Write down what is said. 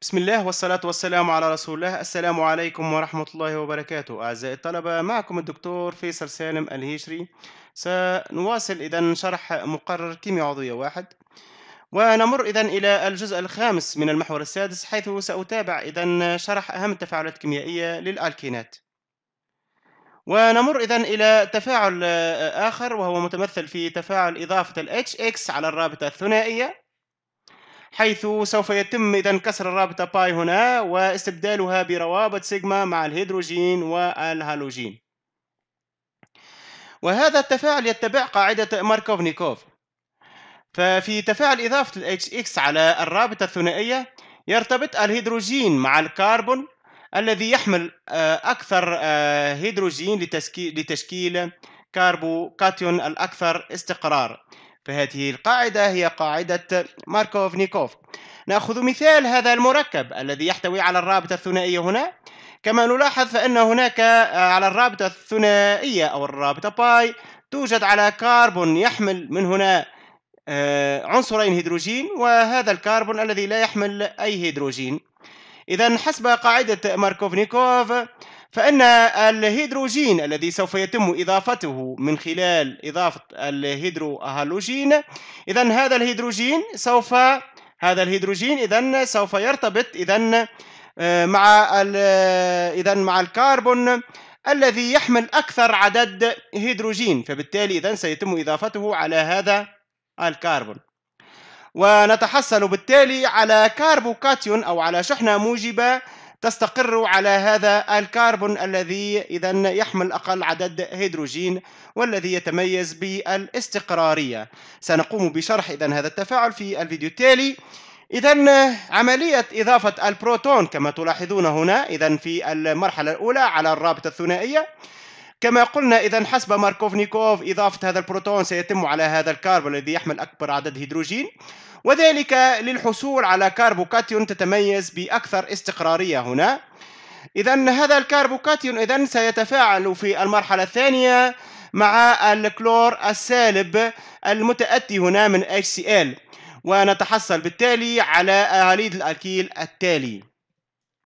بسم الله والصلاة والسلام على رسول الله السلام عليكم ورحمة الله وبركاته أعزائي الطلبة معكم الدكتور فيصل سالم الهيشري سنواصل إذا شرح مقرر كيمياء عضوية واحد ونمر إذا إلى الجزء الخامس من المحور السادس حيث سأتابع إذا شرح أهم التفاعلات الكيميائية للألكينات ونمر إذا إلى تفاعل آخر وهو متمثل في تفاعل إضافة الـ HX على الرابطة الثنائية حيث سوف يتم إذا كسر الرابطة باي هنا واستبدالها بروابط سيجما مع الهيدروجين والهالوجين وهذا التفاعل يتبع قاعدة ماركوفنيكوف ففي تفاعل إضافة الـ HX على الرابطة الثنائية يرتبط الهيدروجين مع الكربون الذي يحمل آه، أكثر آه، هيدروجين لتشكيل كاربو كاتيون الأكثر استقرار فهذه القاعدة هي قاعدة ماركوفنيكوف نأخذ مثال هذا المركب الذي يحتوي على الرابطة الثنائية هنا كما نلاحظ فإن هناك آه، على الرابطة الثنائية أو الرابطة باي توجد على كاربون يحمل من هنا آه، عنصرين هيدروجين وهذا الكربون الذي لا يحمل أي هيدروجين إذا حسب قاعدة ماركوفنيكوف فإن الهيدروجين الذي سوف يتم إضافته من خلال إضافة الهيدروهالوجين إذا هذا الهيدروجين سوف هذا الهيدروجين إذا سوف يرتبط إذا آه، مع إذا مع الكربون الذي يحمل أكثر عدد هيدروجين فبالتالي إذا سيتم إضافته على هذا الكربون ونتحصل بالتالي على كاربوكاتيون أو على شحنة موجبة تستقر على هذا الكربون الذي إذا يحمل أقل عدد هيدروجين والذي يتميز بالاستقرارية سنقوم بشرح إذا هذا التفاعل في الفيديو التالي إذا عملية إضافة البروتون كما تلاحظون هنا إذا في المرحلة الأولى على الرابطة الثنائية كما قلنا إذا حسب ماركوفنيكوف إضافة هذا البروتون سيتم على هذا الكربون الذي يحمل أكبر عدد هيدروجين وذلك للحصول على كاربوكاتيون تتميز بأكثر استقرارية هنا إذا هذا الكاربوكاتيون إذا سيتفاعل في المرحلة الثانية مع الكلور السالب المتأتي هنا من HCl ونتحصل بالتالي على عليد الألكيل التالي